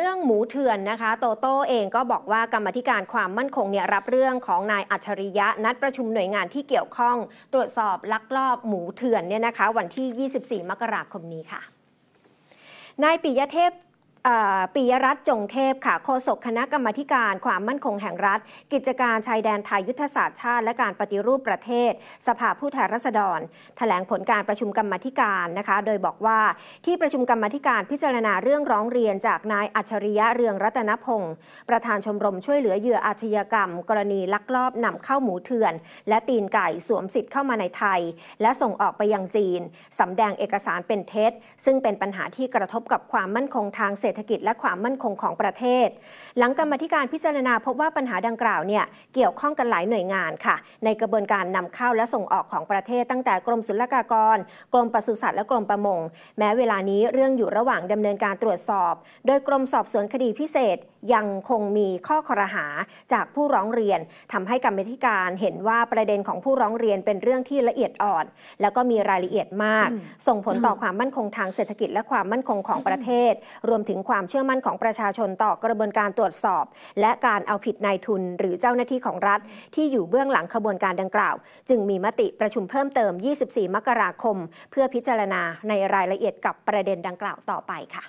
เรื่องหมูเถื่อนนะคะ โตโต้เองก็บอกว่ากรรมธิการความมั่นคงเนี่ยรับเรื่องของนายอัจฉริยะนัดประชุมหน่วยงานที่เกี่ยวข้องตรวจสอบลักลอบหมูเถื่อนเนี่ยนะคะวันที่ 24 มกราคมนี้ค่ะ นายปิยเทพปิยรัตน์จงเทพค่ะโฆษกคณะกรรมการ ความมั่นคงแห่งรัฐ กิจการชายแดนไทยยุทธศาสตร์ชาติ และการปฏิรูปประเทศ สภาผู้แทนราษฎร แถลงผลการประชุมกรรมธิการนะคะ โดยบอกว่าที่ประชุมกรรมธิการพิจารณาเรื่องร้องเรียนจากนายอัจฉริยะเรืองรัตนพงศ์ประธานชมรมช่วยเหลือเหยื่ออาชญากรรม กรณีลักลอบนำเข้าหมูเถื่อน และตีนไก่สวมสิทธิ์เข้ามาในไทย และส่งออกไปยังจีน สำแดงเอกสารเป็นเท็จซึ่งเป็นปัญหาที่กระทบกับความมั่นคงทางเศรษศรษฐกิจและความมั่นคงของประเทศ หลังกรรมธิการพิจารณา พบว่าปัญหาดังกล่าวเนี่ยเกี่ยวข้องกันหลายหน่วยงานค่ะ ในกระบวนการนำเข้าและส่งออกของประเทศ ตั้งแต่กรมศุลกากร กรมปศุสัตว์และกรมประมง แม้เวลานี้เรื่องอยู่ระหว่างดำเนินการตรวจสอบ โดยกรมสอบสวนคดีพิเศษยังคงมีข้อคอรหา จากผู้ร้องเรียนทำให้กรรมธิการเห็นว่าประเด็นของผู้ร้องเรียนเป็นเรื่องที่ละเอียดอ่อนแล้วก็มีรายละเอียดมาก ส่งผลต่อความมั่นคงทางเศรษฐกิจและความมั่นคงของประเทศ รวมถึงความเชื่อมั่นของประชาชนต่อกระบวนการตรวจสอบ และการเอาผิดนายทุนหรือเจ้าหน้าที่ของรัฐ ที่อยู่เบื้องหลังขบวนการดังกล่าว จึงมีมติประชุมเพิ่มเติม 24 มกราคม เพื่อพิจารณาในรายละเอียดกับประเด็นดังกล่าวต่อไปค่ะ